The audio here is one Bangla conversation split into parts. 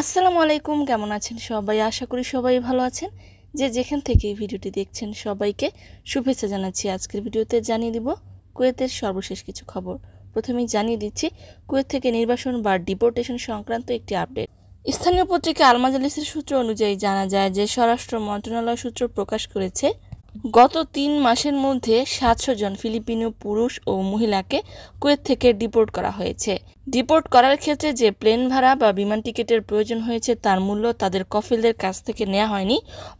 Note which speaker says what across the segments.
Speaker 1: আসসালামু আলাইকুম কেমন আছেন সবাই আশা করি সবাই ভালো আছেন যে যেখান থেকে ভিডিওটি দেখছেন সবাইকে শুভেচ্ছা জানাচ্ছি আজকের ভিডিওতে জানিয়ে দিব কুয়েতের সর্বশেষ কিছু খবর প্রথমেই জানিয়ে দিচ্ছি কুয়েত থেকে নির্বাসন বা ডিপোর্টেশন সংক্রান্ত একটি আপডেট স্থানীয় পত্রিকা আলমাজালিসের সূত্র অনুযায়ী জানা যায় যে স্বরাষ্ট্র মন্ত্রণালয় সূত্র প্রকাশ করেছে গত তিন মাসের মধ্যে সাতশো জন ফিলিপিনো পুরুষ ও মহিলাকে কুয়েত থেকে ডিপোর্ট করা হয়েছে ডিপোর্ট করার ক্ষেত্রে যে প্লেন ভাড়া বা বিমান টিকিটের প্রয়োজন হয়েছে তার মূল্য তাদের কফিলদের কাছ থেকে নেওয়া হয়নি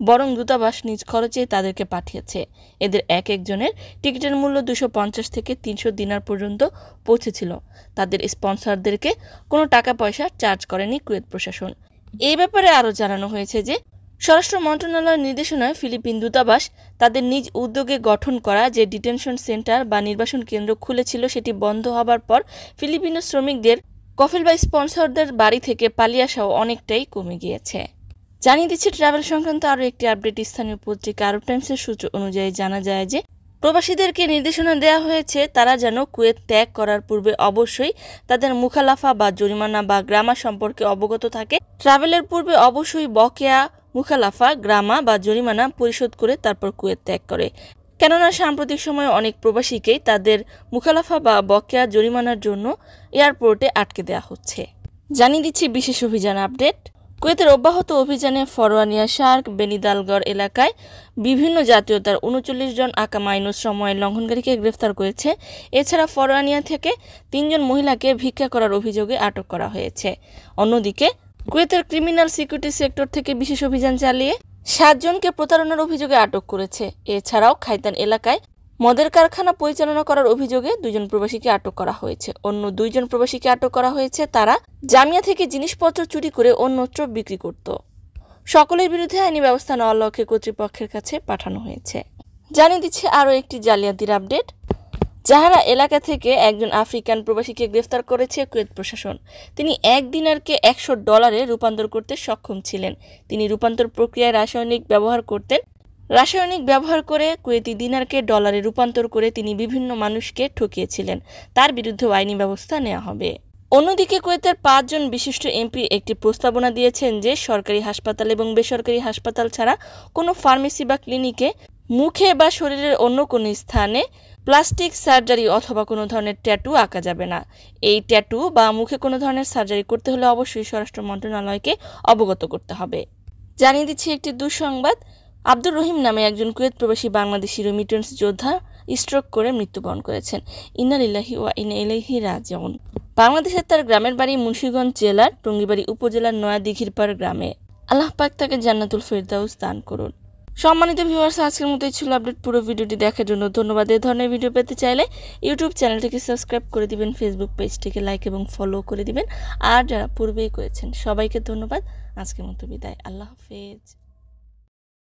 Speaker 1: বরং দূতাবাস নিজ খরচে তাদেরকে পাঠিয়েছে এদের এক একজনের টিকিটের মূল্য দুশো পঞ্চাশ থেকে তিনশো দিনার পর্যন্ত পৌঁছেছিল তাদের স্পন্সরদেরকে কোনো টাকা পয়সা চার্জ করেনি কুয়েত প্রশাসন এই ব্যাপারে আরও জানানো হয়েছে যে স্বরাষ্ট্র মন্ত্রণালয়ের নির্দেশনায় ফিলিপিন দূতাবাস তাদের নিজ উদ্যোগে গঠন করা যে ডিটেনশন সেন্টার বা নির্বাসন কেন্দ্র খুলেছিল সেটি বন্ধ হবার পর ফিলিপিনো শ্রমিকদের কফিল বা স্পন্সরদের বাড়ি থেকে পালিয়ে আসাও অনেকটাই কমে গিয়েছে জানিয়ে দিচ্ছে ট্রাভেল সংক্রান্ত আরও একটি আপডেট স্থানীয় পত্রিকা আরব টাইমসের সূচক অনুযায়ী জানা যায় যে প্রবাসীদেরকে নির্দেশনা দেওয়া হয়েছে তারা যেন কুয়েত ত্যাগ করার পূর্বে অবশ্যই তাদের মুখালাফা বা জরিমানা বা গ্রামা সম্পর্কে অবগত থাকে ট্রাভেলের পূর্বে অবশ্যই বকেয়া মুখালাফা গ্রামা বা জরিমানা পরিশোধ করে তারপর কুয়েত ত্যাগ করে কেননা সাম্প্রতিক সময়ে অনেক প্রবাসীকেই তাদের মুখালাফা বা বকেয়া জরিমানার জন্য এয়ারপোর্টে আটকে দেওয়া হচ্ছে জানিয়ে দিচ্ছি বিশেষ অভিযান আপডেট কুয়েতের অব্যাহত অভিযানে ফরওয়ানিয়া শার্ক বেনিদালগড় এলাকায় বিভিন্ন জাতীয়তার উনচল্লিশ জন আকাম আইন সময় লঙ্ঘনকারীকে গ্রেফতার করেছে এছাড়া ফরওয়ানিয়া থেকে তিনজন মহিলাকে ভিক্ষা করার অভিযোগে আটক করা হয়েছে অন্যদিকে কুয়েতের ক্রিমিনাল সিকিউরিটি সেক্টর থেকে বিশেষ অভিযান চালিয়ে সাতজনকে প্রতারণার অভিযোগে আটক করেছে এছাড়াও খাইতান এলাকায় মদের কারখানা পরিচালনা করার অভিযোগে দুজন প্রবাসীকে আটক করা হয়েছে অন্য দুইজন প্রবাসীকে আটক করা হয়েছে তারা জামিয়া থেকে জিনিসপত্র চুরি করে অন্যত্র বিক্রি করত সকলের বিরুদ্ধে আইনি ব্যবস্থা নেওয়ার লক্ষ্যে কর্তৃপক্ষের কাছে পাঠানো হয়েছে জানিয়ে দিচ্ছে আরও একটি জালিয়াতির আপডেট জাহারা এলাকা থেকে একজন আফ্রিকান প্রবাসীকে গ্রেফতার করেছে কুয়েত প্রশাসন তিনি এক দিনারকে একশো ডলারে রূপান্তর করতে সক্ষম ছিলেন তিনি রূপান্তর প্রক্রিয়ায় রাসায়নিক ব্যবহার করতেন রাসায়নিক ব্যবহার করে কুয়েতি দিনারকে ডলারে রূপান্তর করে তিনি বিভিন্ন মানুষকে ঠকিয়েছিলেন তার বিরুদ্ধে আইনি ব্যবস্থা নেওয়া হবে অন্যদিকে কুয়েতের পাঁচজন বিশিষ্ট এমপি একটি প্রস্তাবনা দিয়েছেন যে সরকারি হাসপাতাল এবং বেসরকারি হাসপাতাল ছাড়া কোনো ফার্মেসি বা ক্লিনিকে মুখে বা শরীরের অন্য কোনো স্থানে প্লাস্টিক সার্জারি অথবা কোনো ধরনের ট্যাটু আঁকা যাবে না এই ট্যাটু বা মুখে কোনো ধরনের সার্জারি করতে হলে অবশ্যই স্বরাষ্ট্র মন্ত্রণালয়কে অবগত করতে হবে জানিয়ে দিচ্ছি একটি দুঃসংবাদ আব্দুর রহিম নামে একজন কুয়েত প্রবাসী বাংলাদেশি রেমিটেন্স যোদ্ধা স্ট্রোক করে মৃত্যুবরণ করেছেন ইনালিল্লাহি ওয়া ইনা ইলাইহি রাজিউন বাংলাদেশের তার গ্রামের বাড়ি মুন্সীগঞ্জ জেলার টঙ্গিবাড়ি উপজেলার নয়া দিঘিরপাড় গ্রামে আল্লাহ পাক তাকে জান্নাতুল ফেরদাউস দান করুন সম্মানিত ভিউয়ার্স আজকের মতোই ছিল আপডেট পুরো ভিডিওটি দেখার জন্য ধন্যবাদ এই ধরনের ভিডিও পেতে চাইলে ইউটিউব চ্যানেলটিকে সাবস্ক্রাইব করে দিবেন ফেসবুক পেজটিকে লাইক এবং ফলো করে দিবেন আর যারা পূর্বেই করেছেন সবাইকে ধন্যবাদ আজকের মতো বিদায় আল্লাহ হাফেজ